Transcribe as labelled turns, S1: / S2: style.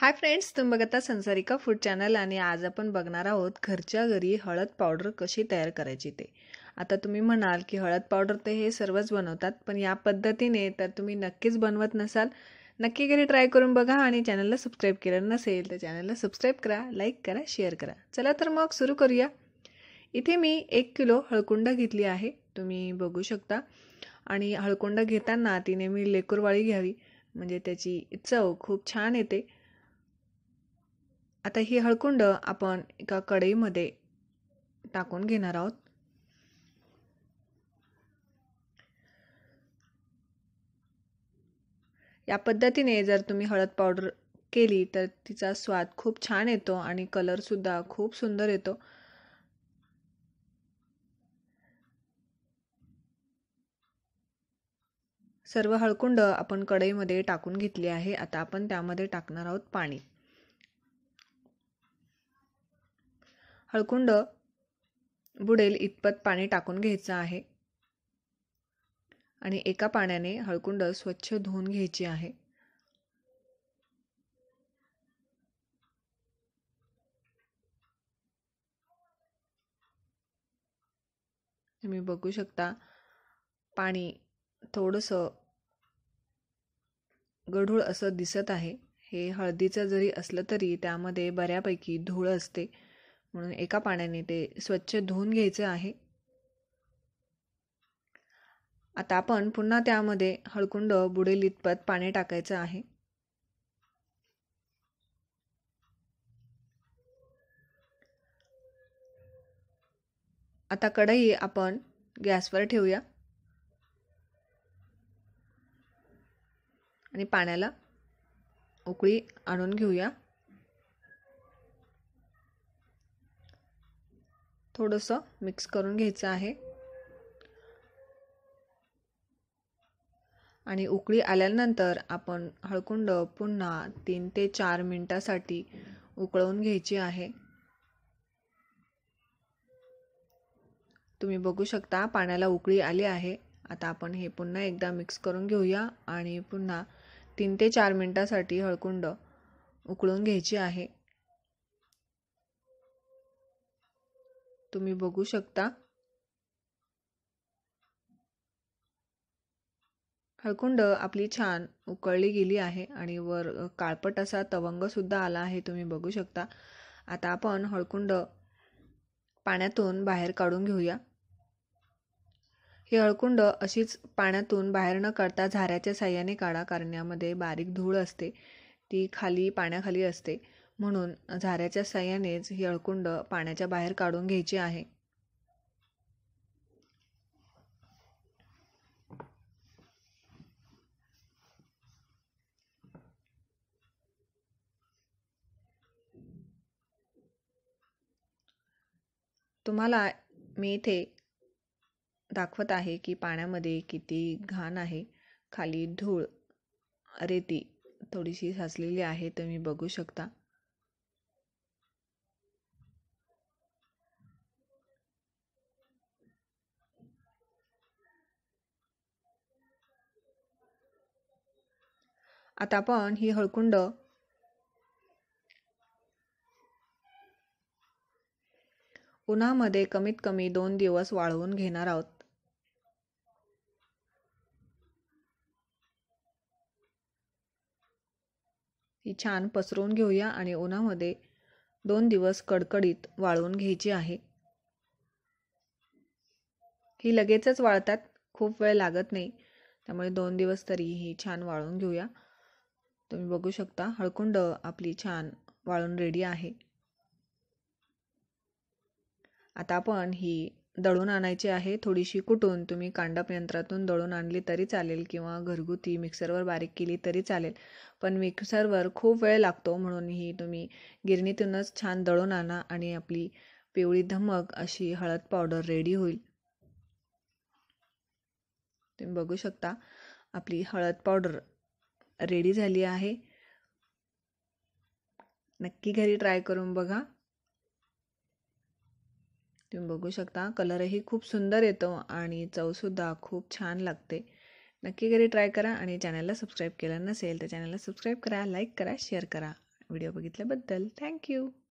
S1: hi friends तुम्ही बघता संसारिका food channel आणि आज आपण बघणार आहोत घरच्या घरी हळद पावडर कशी तयार करायची ते आता तुम्ही म्हणाल की हळद पावडर ते हे सर्वच बनवतात पण या पद्धतीने तर तुम्ही नक्कीच बनवत नसाल नक्की घरी ट्राय करून बघा आणि चॅनलला सबस्क्राईब केलं नसेल तर चॅनलला सबस्क्राईब करा लाईक करा शेअर करा चला तर मग सुरू करूया इथे मी एक किलो हळकुंड घेतली आहे तुम्ही बघू शकता आणि हळकुंड घेताना तिने मी लेकूरवाळी घ्यावी म्हणजे त्याची चव खूप छान येते आता ही हळकुंड आपण एका कढईमध्ये टाकून घेणार आहोत या पद्धतीने जर तुम्ही हळद पावडर केली तर तिचा स्वाद खूप छान येतो आणि कलरसुद्धा खूप सुंदर येतो सर्व हळकुंड आपण कढईमध्ये टाकून घेतली आहे आता आपण त्यामध्ये टाकणार आहोत पाणी हळकुंड बुडेल इतपत पाणी टाकून घ्यायचं आहे आणि एका पाण्याने हळकुंड स्वच्छ धुवून घ्यायची आहे तुम्ही बघू शकता पाणी थोड़स गढूळ असं दिसत आहे हे हळदीचं जरी असलं तरी त्यामध्ये बऱ्यापैकी धूळ असते म्हणून एका पाण्याने ते स्वच्छ धुवून घ्यायचे आहे आता आपण पुन्हा त्यामध्ये हळकुंड बुडेल पाणी टाकायचं आहे आता कढई आपण गॅसवर ठेवूया आणि पाण्याला उकळी आणून घेऊया थोडंसं मिक्स करून घ्यायचं आहे आणि उकळी आल्यानंतर आपण हळकुंड पुन्हा तीन ते चार मिनटासाठी उकळवून घ्यायची आहे तुम्ही बघू शकता पाण्याला उकळी आली आहे आता आपण हे पुन्हा एकदा मिक्स करून घेऊया आणि पुन्हा तीन ते चार मिनटासाठी हळकुंड उकळून घ्यायची आहे तुम्ही बघू शकता हळकुंड आपली छान उकळली गेली आहे आणि वर काळपट असा सुद्धा आला आहे तुम्ही बघू शकता आता आपण हळकुंड पाण्यातून बाहेर काढून घेऊया हे हळकुंड अशीच पाण्यातून बाहेर न काढता झाऱ्याच्या साह्याने काढा कारण यामध्ये बारीक धूळ असते ती खाली पाण्याखाली असते म्हणून झाऱ्याच्या साह्यानेच ही अळकुंड पाण्याच्या बाहेर काढून घ्यायची आहे तुम्हाला मी इथे दाखवत आहे की पाण्यामध्ये किती घाण आहे खाली धूळ रेती थोडीशी साचलेली आहे तुम्ही बघू शकता आता आपण ही हळकुंड उन्हामध्ये कमीत कमी दोन दिवस वाळवून घेणार आहोत ही छान पसरवून घेऊया आणि उन्हामध्ये दोन दिवस कडकडीत वाळवून घ्यायची आहे ही लगेचच वाळतात खूप वेळ लागत नाही त्यामुळे दोन दिवस तरी ही छान वाळून घेऊया तुम्ही बघू शकता हळकुंड आपली छान वाळून रेडी आहे आता आपण ही दळून आणायची आहे थोडीशी कुटून तुम्ही कांडप यंत्रातून दळून आणली तरी चालेल किंवा घरगुती मिक्सरवर बारीक केली तरी चालेल पण मिक्सरवर खूप वेळ लागतो म्हणून ही तुम्ही गिरणीतूनच छान दळून आणा आणि आपली पिवळी धमक अशी हळद पावडर रेडी होईल तुम्ही बघू शकता आपली हळद पावडर रेडी झाली आहे नक्की घरी ट्राय करून बघा तुम्ही बघू शकता कलरही खूप सुंदर येतो आणि चवसुद्धा खूप छान लागते नक्की घरी ट्राय करा आणि चॅनलला सबस्क्राईब केलं नसेल तर चॅनलला सबस्क्राईब करा लाईक करा शेअर करा व्हिडिओ बघितल्याबद्दल थँक्यू